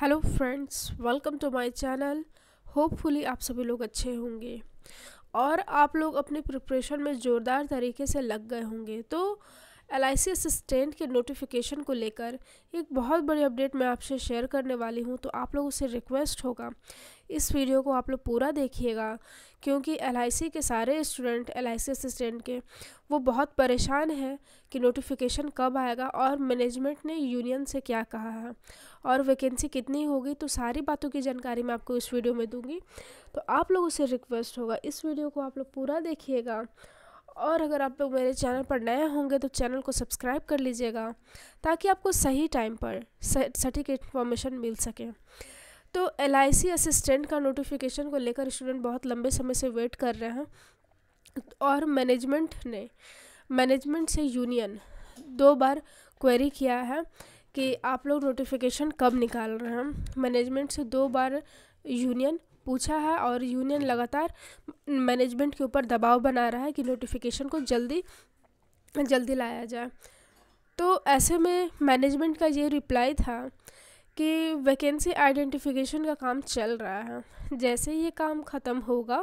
hello friends welcome to my channel hopefully आप सभी लोग अच्छे होंगे और आप लोग अपनी प्रिपरेशन में ज़ोरदार तरीके से लग गए होंगे तो एल असिस्टेंट के नोटिफिकेशन को लेकर एक बहुत बड़ी अपडेट मैं आपसे शेयर करने वाली हूँ तो आप लोगों से रिक्वेस्ट होगा इस वीडियो को आप लोग पूरा देखिएगा क्योंकि एल के सारे स्टूडेंट एल असिस्टेंट के वो बहुत परेशान हैं कि नोटिफिकेशन कब आएगा और मैनेजमेंट ने यूनियन से क्या कहा है और वैकेंसी कितनी होगी तो सारी बातों की जानकारी मैं आपको इस वीडियो में दूंगी तो आप लोगों से रिक्वेस्ट होगा इस वीडियो को आप लोग पूरा देखिएगा और अगर आप लोग मेरे चैनल पर नए होंगे तो चैनल को सब्सक्राइब कर लीजिएगा ताकि आपको सही टाइम पर सटीक इन्फॉर्मेशन मिल सके तो एल असिस्टेंट का नोटिफिकेशन को लेकर स्टूडेंट बहुत लंबे समय से वेट कर रहे हैं और मैनेजमेंट ने मैनेजमेंट से यूनियन दो बार क्वेरी किया है कि आप लोग नोटिफिकेशन कब निकाल रहे हैं मैनेजमेंट से दो बार यूनियन पूछा है और यूनियन लगातार मैनेजमेंट के ऊपर दबाव बना रहा है कि नोटिफिकेशन को जल्दी जल्दी लाया जाए तो ऐसे में मैनेजमेंट का ये रिप्लाई था कि वैकेंसी आइडेंटिफिकेशन का काम चल रहा है जैसे ये काम ख़त्म होगा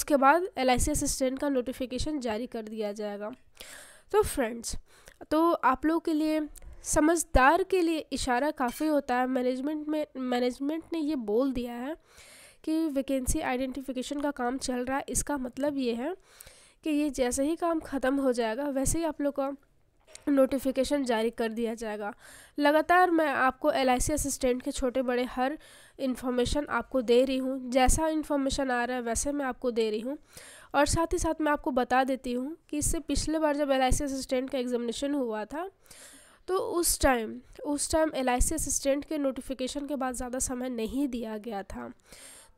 उसके बाद एल असिस्टेंट का नोटिफिकेशन जारी कर दिया जाएगा तो फ्रेंड्स तो आप लोग के लिए समझदार के लिए इशारा काफ़ी होता है मैनेजमेंट में मैनेजमेंट ने ये बोल दिया है कि वैकेंसी आइडेंटिफिकेशन का काम चल रहा है इसका मतलब ये है कि ये जैसे ही काम ख़त्म हो जाएगा वैसे ही आप लोग का नोटिफिकेशन जारी कर दिया जाएगा लगातार मैं आपको एल असिस्टेंट के छोटे बड़े हर इन्फॉर्मेशन आपको दे रही हूँ जैसा इन्फॉर्मेशन आ रहा है वैसे मैं आपको दे रही हूँ और साथ ही साथ मैं आपको बता देती हूँ कि इससे पिछले बार जब एल असिस्टेंट का एग्जामिनेशन हुआ था तो उस टाइम उस टाइम एल असिस्टेंट के नोटिफिकेशन के बाद ज़्यादा समय नहीं दिया गया था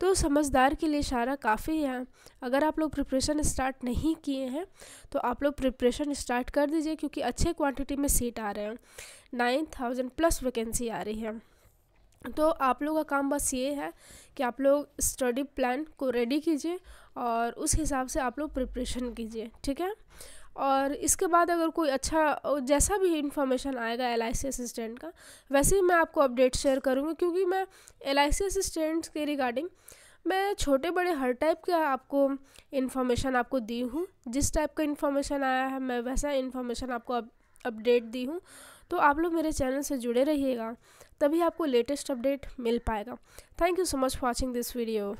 तो समझदार के लिए इशारा काफ़ी है अगर आप लोग प्रिपरेशन स्टार्ट नहीं किए हैं तो आप लोग प्रिपरेशन स्टार्ट कर दीजिए क्योंकि अच्छे क्वांटिटी में सीट आ रहे हैं नाइन थाउजेंड प्लस वैकेंसी आ रही है तो आप लोगों का काम बस ये है कि आप लोग स्टडी प्लान को रेडी कीजिए और उस हिसाब से आप लोग प्रिपरेशन कीजिए ठीक है और इसके बाद अगर कोई अच्छा जैसा भी इन्फॉर्मेशन आएगा एल असिस्टेंट का वैसे ही मैं आपको अपडेट शेयर करूँगी क्योंकि मैं एल असिस्टेंट्स के रिगार्डिंग मैं छोटे बड़े हर टाइप के आपको इन्फॉर्मेशन आपको दी हूँ जिस टाइप का इन्फॉर्मेशन आया है मैं वैसा इन्फॉर्मेशन आपको अप, अपडेट दी हूँ तो आप लोग मेरे चैनल से जुड़े रहिएगा तभी आपको लेटेस्ट अपडेट मिल पाएगा thank you so much for watching this video